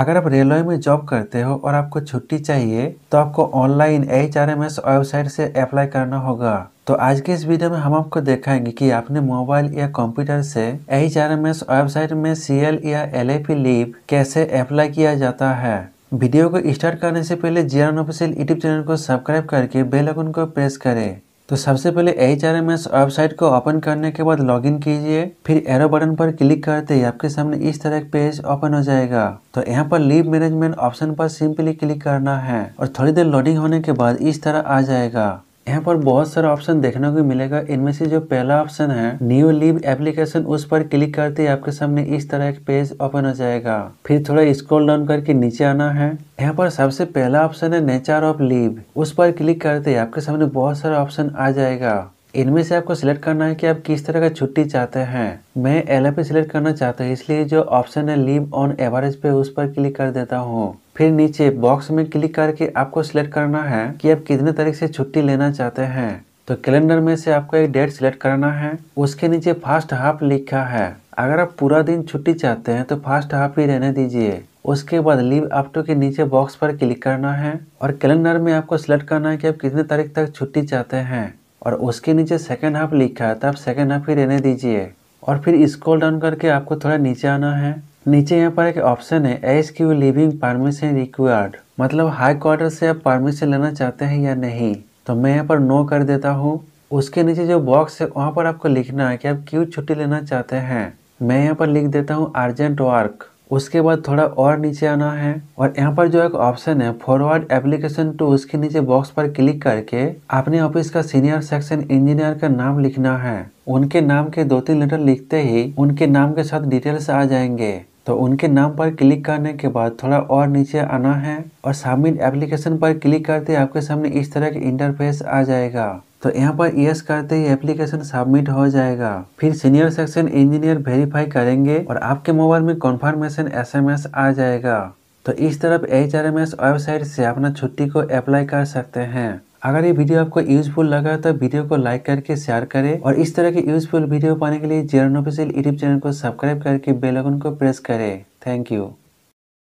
अगर आप रेलवे में जॉब करते हो और आपको छुट्टी चाहिए तो आपको online H R M S website से अप्लाई करना होगा तो आज के इस वीडियो में हम आपको दिखाएंगे कि आपने मोबाइल या कंप्यूटर से H R M S website में सी एल या एल ए पी लीव कैसे अप्लाई किया जाता है वीडियो को स्टार्ट करने से पहले G R official YouTube channel को सब्सक्राइब करके बेल आइकन को प्रेस करें तो सबसे पहले H R M S website को ओपन करने के बाद लॉगिन कीजिए फिर एरो बटन पर क्लिक करते ही आपके सामने इस तरह एक पेज ओपन हो जाएगा तो यहाँ पर लीव मैनेजमेंट ऑप्शन पर सिंपली क्लिक करना है और थोड़ी देर लोडिंग होने के बाद इस तरह आ जाएगा यहाँ पर बहुत सारा ऑप्शन देखने को मिलेगा इनमें से जो पहला ऑप्शन है न्यू लीव एप्लीकेशन उस पर क्लिक करते ही आपके सामने इस तरह एक पेज ओपन हो जाएगा फिर थोड़ा स्क्रॉल डाउन करके नीचे आना है यहाँ पर सबसे पहला ऑप्शन है नेचर ऑफ लीव उस पर क्लिक करते ही आपके सामने बहुत सारा ऑप्शन आ जाएगा इनमें से आपको सिलेक्ट करना है कि आप किस तरह का छुट्टी चाहते हैं मैं एल पे सिलेक्ट करना चाहता हूँ इसलिए जो ऑप्शन है लीव ऑन एवरेज पे उस पर क्लिक कर देता हूँ फिर नीचे बॉक्स में क्लिक करके आपको सिलेक्ट करना है कि आप कितने तारीख से छुट्टी लेना चाहते हैं तो कैलेंडर में से आपको एक डेट सिलेक्ट करना है उसके नीचे फर्स्ट हाफ लिखा है अगर आप पूरा दिन छुट्टी चाहते हैं तो फर्स्ट हाफ ही रहने दीजिए उसके बाद लीव आफ्टो के नीचे बॉक्स पर क्लिक करना है और कैलेंडर में आपको सिलेक्ट करना है कि आप कितने तारीख तक छुट्टी चाहते हैं और उसके नीचे सेकेंड हाफ लिखा है तो आप सेकेंड हाफ ही रहने दीजिए और फिर स्क्रॉल डाउन करके आपको थोड़ा नीचे आना है नीचे यहाँ पर एक ऑप्शन है S Q leaving permission required मतलब हाई क्वार्टर से आप परमिशन लेना चाहते हैं या नहीं तो मैं यहाँ पर नो कर देता हूँ उसके नीचे जो बॉक्स है वहाँ पर आपको लिखना है कि आप क्यों छुट्टी लेना चाहते हैं मैं यहाँ पर लिख देता हूँ अर्जेंट वर्क उसके बाद थोड़ा और नीचे आना है और यहाँ पर जो एक ऑप्शन है फॉरवर्ड एप्लीकेशन टू उसके नीचे बॉक्स पर क्लिक करके अपने ऑफिस का सीनियर सेक्शन इंजीनियर का नाम लिखना है उनके नाम के दो तीन लेटर लिखते ही उनके नाम के साथ डिटेल्स आ जाएंगे तो उनके नाम पर क्लिक करने के बाद थोड़ा और नीचे आना है और सबमिट एप्लीकेशन पर क्लिक करते आपके सामने इस तरह के इंटरफेस आ जाएगा तो यहाँ पर यस करते ही एप्लीकेशन सबमिट हो जाएगा फिर सीनियर सेक्शन इंजीनियर वेरीफाई करेंगे और आपके मोबाइल में कॉन्फर्मेशन एसएमएस आ जाएगा तो इस तरफ एच वेबसाइट से अपना छुट्टी को अप्लाई कर सकते हैं अगर ये वीडियो आपको यूजफुल लगा तो वीडियो को लाइक करके शेयर करें और इस तरह के यूजफुल वीडियो पाने के लिए जेरन ऑफिसियल यूट्यूब चैनल को सब्सक्राइब करके बेल आइकन को प्रेस करें थैंक यू